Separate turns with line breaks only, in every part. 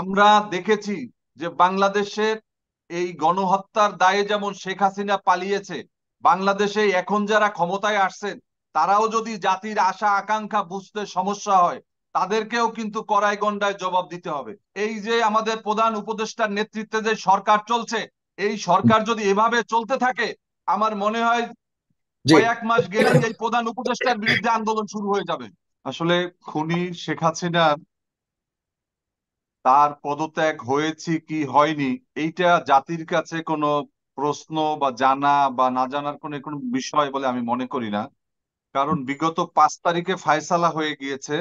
আমরা দেখেছি যে বাংলাদেশের এই গণহত্যার দায়ে যেমন শেখ হাসিনা পালিয়েছে বাংলাদেশে এখন যারা ক্ষমতায় আসছেন তারাও যদি জাতির আশা আকাঙ্ক্ষা বুঝতে সমস্যা হয় তাদেরকেও কিন্তু কড়াই গন্ডায় জবাব দিতে হবে এই যে আমাদের প্রধান উপদেষ্টার নেতৃত্বে যে সরকার চলছে এই সরকার যদি এভাবে চলতে থাকে আমার মনে হয় এক মাস গেলে এই প্রধান উপদেষ্টার বিরুদ্ধে আন্দোলন শুরু হয়ে যাবে আসলে খুনি শেখ হাসিনার তার পদত্যাগ হয়েছে কি হয়নি এইটা জাতির কাছে কোনো প্রশ্ন বা জানা বা না জানার কোনো কোনো বিষয় বলে আমি মনে করি না কারণ বিগত পাঁচ তারিখে ফায়সালা হয়ে গিয়েছে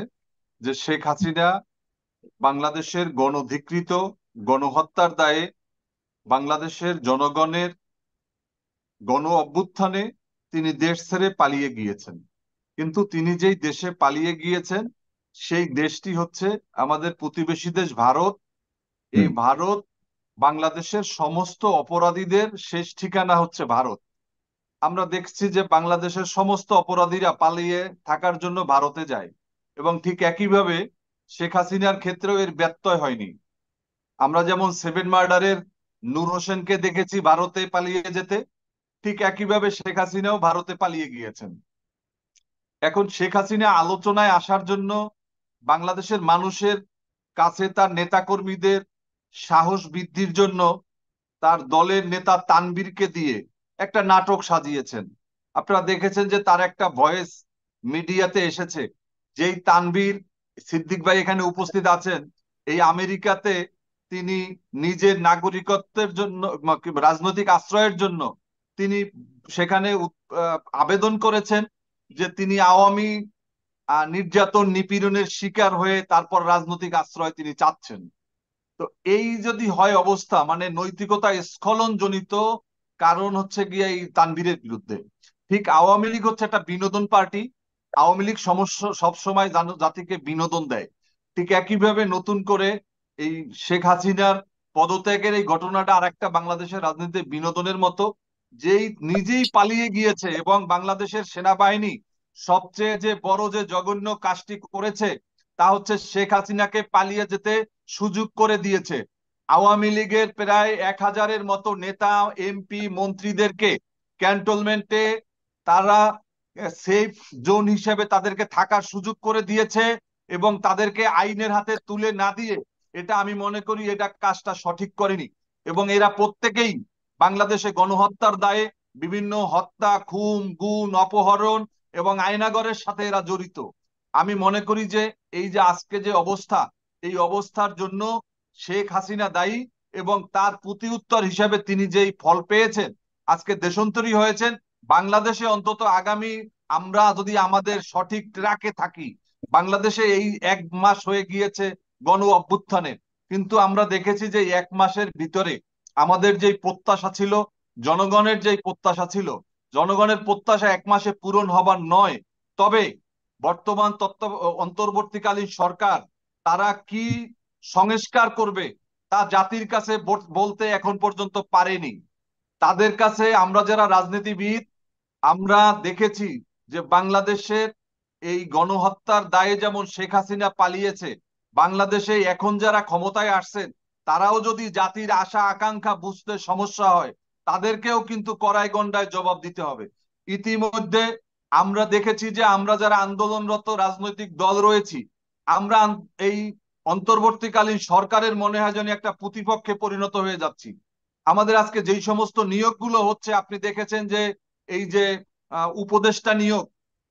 যে শেখ হাসিনা বাংলাদেশের গণধিকৃত গণহত্যার দায়ে বাংলাদেশের জনগণের গণ অভ্যুত্থানে তিনি দেশ ছেড়ে পালিয়ে গিয়েছেন কিন্তু তিনি যেই দেশে পালিয়ে গিয়েছেন সেই দেশটি হচ্ছে আমাদের প্রতিবেশী দেশ ভারত এই ভারত বাংলাদেশের সমস্ত অপরাধীদের শেষ ঠিকানা হচ্ছে ভারত আমরা দেখছি যে বাংলাদেশের সমস্ত অপরাধীরা পালিয়ে থাকার জন্য ভারতে যায় এবং ঠিক একইভাবে শেখ হাসিনার ক্ষেত্রেও এর ব্যত্যয় হয়নি আমরা যেমন সেভেন মার্ডারের নূর হোসেনকে দেখেছি ভারতে পালিয়ে যেতে ঠিক একইভাবে শেখ হাসিনাও ভারতে পালিয়ে গিয়েছেন এখন শেখ হাসিনা আলোচনায় আসার জন্য বাংলাদেশের মানুষের কাছে তার নেতাকর্মীদের সাহস বৃদ্ধির জন্য তার দলের নেতা তানবীরকে দিয়ে একটা নাটক সাজিয়েছেন আপনারা দেখেছেন যে তার একটা ভয়েস মিডিয়াতে এসেছে যেই তানবীর সিদ্দিক ভাই এখানে উপস্থিত আছেন এই আমেরিকাতে তিনি নিজের নাগরিকত্বের জন্য রাজনৈতিক আশ্রয়ের জন্য তিনি সেখানে আবেদন করেছেন যে তিনি আওয়ামী নির্যাতন নিপীড়নের শিকার হয়ে তারপর রাজনৈতিক আশ্রয় তিনি চাচ্ছেন তো এই যদি হয় অবস্থা মানে নৈতিকতা স্খলন জনিত কারণ হচ্ছে গিয়ে এই তানভীরের বিরুদ্ধে ঠিক আওয়ামী লীগ হচ্ছে একটা বিনোদন পার্টি আওয়ামী লীগ সমস্যা সবসময় জাতিকে বিনোদন দেয় ঠিক একইভাবে নতুন করে এই শেখ হাসিনার পদত্যাগের এই ঘটনাটা আর একটা বাংলাদেশের রাজনীতিতে বিনোদনের মতো যেই নিজেই পালিয়ে গিয়েছে এবং বাংলাদেশের সেনাবাহিনী সবচেয়ে যে বড় যে জঘন্য কাজটি করেছে তা হচ্ছে শেখ হাসিনাকে পালিয়ে যেতে সুযোগ করে দিয়েছে আওয়ামী লীগের প্রায় এক হাজারের মতো নেতা এমপি মন্ত্রীদেরকে ক্যান্টনমেন্টে তারা সেফ জোন হিসেবে তাদেরকে থাকার সুযোগ করে দিয়েছে এবং তাদেরকে আইনের হাতে তুলে না দিয়ে এটা আমি মনে করি এটা কাজটা সঠিক করেনি এবং এরা প্রত্যেকেই বাংলাদেশে গণহত্যার দায়ে বিভিন্ন হত্যা খুন গুণ অপহরণ এবং আয়নাগরের সাথে এরা জড়িত আমি মনে করি যে এই যে আজকে যে অবস্থা এই অবস্থার জন্য শেখ হাসিনা দায়ী এবং তার প্রতি উত্তর হিসাবে তিনি যেই ফল পেয়েছেন আজকে দেশান্তরী হয়েছেন বাংলাদেশে অন্তত আগামী আমরা যদি আমাদের সঠিক ট্র্যাকে থাকি বাংলাদেশে এই এক মাস হয়ে গিয়েছে গণ অভ্যুত্থানে কিন্তু আমরা দেখেছি যে এক মাসের ভিতরে আমাদের যে প্রত্যাশা ছিল জনগণের যে প্রত্যাশা ছিল জনগণের প্রত্যাশা এক মাসে পূরণ হবার নয় তবে বর্তমান তত্ত্ব অন্তর্বর্তীকালীন সরকার তারা কি সংস্কার করবে তা জাতির কাছে বলতে এখন পর্যন্ত পারেনি তাদের কাছে আমরা যারা রাজনীতিবিদ আমরা দেখেছি যে বাংলাদেশের এই গণহত্যার দায়ে যেমন শেখ হাসিনা পালিয়েছে বাংলাদেশে এখন যারা ক্ষমতায় আসছেন তারাও যদি জাতির আশা আকাঙ্ক্ষা বুঝতে সমস্যা হয় তাদেরকেও কিন্তু কড়াই গন্ডায় জবাব দিতে হবে ইতিমধ্যে আমরা দেখেছি যে আমরা যারা আন্দোলনরত রাজনৈতিক দল রয়েছি আমরা এই অন্তর্বর্তীকালীন সরকারের মনে হয় যেন একটা প্রতিপক্ষে পরিণত হয়ে যাচ্ছি আমাদের আজকে যেই সমস্ত নিয়োগগুলো হচ্ছে আপনি দেখেছেন যে এই যে উপদেষ্টা নিয়োগ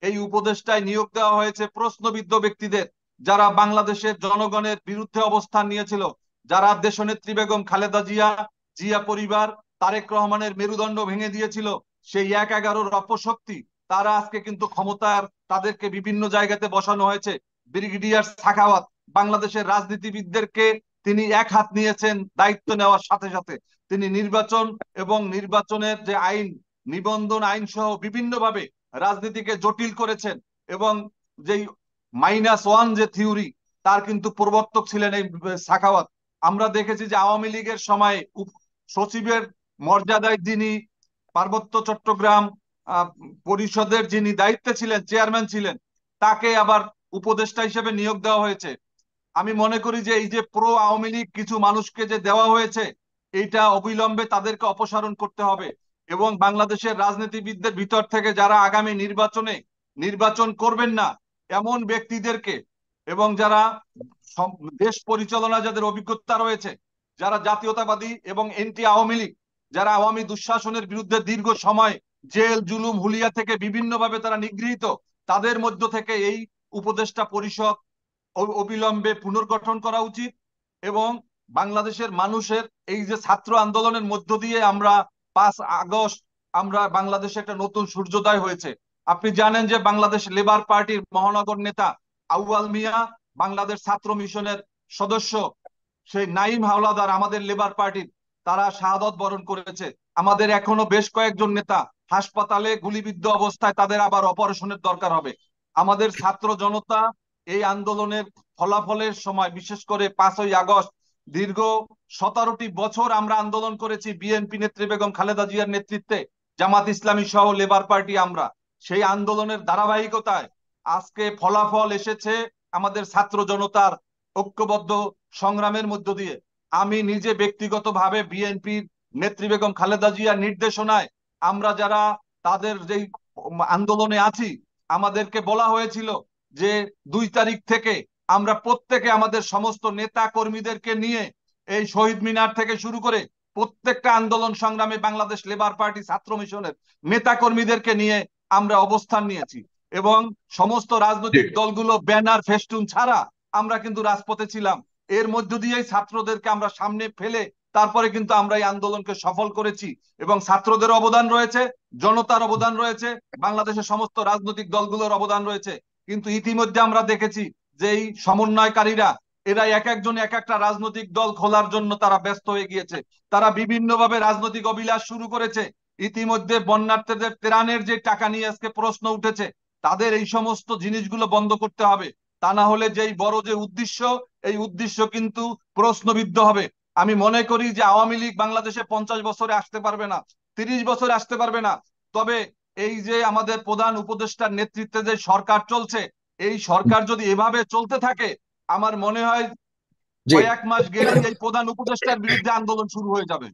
এই উপদেষ্টায় নিয়োগ দেওয়া হয়েছে প্রশ্নবিদ্ধ ব্যক্তিদের যারা বাংলাদেশের জনগণের বিরুদ্ধে অবস্থান নিয়েছিল যারা দেশনেত্রী বেগম খালেদা জিয়া জিয়া পরিবার তারেক রহমানের মেরুদণ্ড ভেঙে দিয়েছিল সেই এক এগারোর অপশক্তি তারা আজকে কিন্তু ক্ষমতার তাদেরকে বিভিন্ন জায়গাতে বসানো হয়েছে ব্রিগেডিয়ার সাখাওয়াত বাংলাদেশের রাজনীতিবিদদেরকে তিনি এক হাত নিয়েছেন দায়িত্ব নেওয়ার সাথে সাথে তিনি নির্বাচন এবং নির্বাচনের যে আইন নিবন্ধন আইন সহ বিভিন্নভাবে রাজনীতিকে জটিল করেছেন এবং যেই মাইনাস ওয়ান যে থিওরি তার কিন্তু প্রবর্তক ছিলেন এই সাখাওয়াত আমরা দেখেছি যে আওয়ামী লীগের সময় সচিবের মর্যাদায় যিনি পার্বত্য চট্টগ্রাম পরিষদের যিনি দায়িত্বে ছিলেন চেয়ারম্যান ছিলেন তাকে আবার উপদেষ্টা হিসেবে নিয়োগ দেওয়া হয়েছে আমি মনে করি যে এই যে প্রো আওয়ামী লীগ কিছু মানুষকে যে দেওয়া হয়েছে এইটা অবিলম্বে তাদেরকে অপসারণ করতে হবে এবং বাংলাদেশের রাজনীতিবিদদের ভিতর থেকে যারা আগামী নির্বাচনে নির্বাচন করবেন না এমন ব্যক্তিদেরকে এবং যারা দেশ পরিচালনা যাদের অভিজ্ঞতা রয়েছে যারা জাতীয়তাবাদী এবং এনটি আওয়ামী লীগ যারা আওয়ামী দুঃশাসনের বিরুদ্ধে দীর্ঘ সময় জেল জুলুম হুলিয়া থেকে বিভিন্নভাবে তারা নিগৃহীত তাদের মধ্য থেকে এই উপদেষ্টা পরিষদ অবিলম্বে পুনর্গঠন করা উচিত এবং বাংলাদেশের মানুষের এই যে ছাত্র আন্দোলনের মধ্য দিয়ে আমরা পাঁচ আগস্ট আমরা বাংলাদেশে একটা নতুন সূর্যোদয় হয়েছে আপনি জানেন যে বাংলাদেশ লেবার পার্টির মহানগর নেতা আউয়াল মিয়া বাংলাদেশ ছাত্র মিশনের সদস্য সেই নাইম হাওলাদার আমাদের লেবার পার্টির তারা শাহাদত বরণ করেছে আমাদের এখনো বেশ কয়েকজন নেতা হাসপাতালে গুলিবিদ্ধ অবস্থায় তাদের আবার অপারেশনের দরকার হবে আমাদের ছাত্র জনতা এই আন্দোলনের ফলাফলের সময় বিশেষ করে পাঁচই আগস্ট দীর্ঘ সতেরোটি বছর আমরা আন্দোলন করেছি বিএনপি নেত্রী বেগম খালেদা জিয়ার নেতৃত্বে জামাত ইসলামী সহ লেবার পার্টি আমরা সেই আন্দোলনের ধারাবাহিকতায় আজকে ফলাফল এসেছে আমাদের ছাত্র জনতার ঐক্যবদ্ধ সংগ্রামের মধ্য দিয়ে আমি নিজে ব্যক্তিগতভাবে বিএনপি নেত্রী বেগম খালেদা জিয়ার নির্দেশনায় আমরা যারা তাদের যে আন্দোলনে আছি আমাদেরকে বলা হয়েছিল যে দুই তারিখ থেকে আমরা প্রত্যেকে আমাদের সমস্ত নেতা কর্মীদেরকে নিয়ে এই শহীদ মিনার থেকে শুরু করে প্রত্যেকটা আন্দোলন সংগ্রামে বাংলাদেশ লেবার পার্টি ছাত্র মিশনের নেতা কর্মীদেরকে নিয়ে আমরা অবস্থান নিয়েছি এবং সমস্ত রাজনৈতিক দলগুলো ব্যানার ফেস্টুন ছাড়া আমরা কিন্তু রাজপথে ছিলাম এর মধ্য দিয়ে ছাত্রদেরকে আমরা সামনে ফেলে তারপরে কিন্তু আমরা এই আন্দোলনকে সফল করেছি এবং ছাত্রদের অবদান রয়েছে জনতার অবদান রয়েছে বাংলাদেশের সমস্ত রাজনৈতিক দলগুলোর অবদান রয়েছে কিন্তু ইতিমধ্যে আমরা দেখেছি যে এই সমন্বয়কারীরা এরা এক একজন এক একটা রাজনৈতিক দল খোলার জন্য তারা ব্যস্ত হয়ে গিয়েছে তারা বিভিন্নভাবে রাজনৈতিক অবিলাস শুরু করেছে ইতিমধ্যে বন্যার্থীদের ত্রাণের যে টাকা নিয়ে আজকে প্রশ্ন উঠেছে তাদের এই সমস্ত জিনিসগুলো বন্ধ করতে হবে তা না হলে যেই বড় যে উদ্দেশ্য এই উদ্দেশ্য কিন্তু প্রশ্নবিদ্ধ হবে আমি মনে করি যে আওয়ামী লীগ বাংলাদেশে পঞ্চাশ বছরে আসতে পারবে না তিরিশ বছরে আসতে পারবে না তবে এই যে আমাদের প্রধান উপদেষ্টার নেতৃত্বে যে সরকার চলছে এই সরকার যদি এভাবে চলতে থাকে আমার মনে হয় কয়েক মাস গেলে এই প্রধান উপদেষ্টার বিরুদ্ধে আন্দোলন শুরু হয়ে যাবে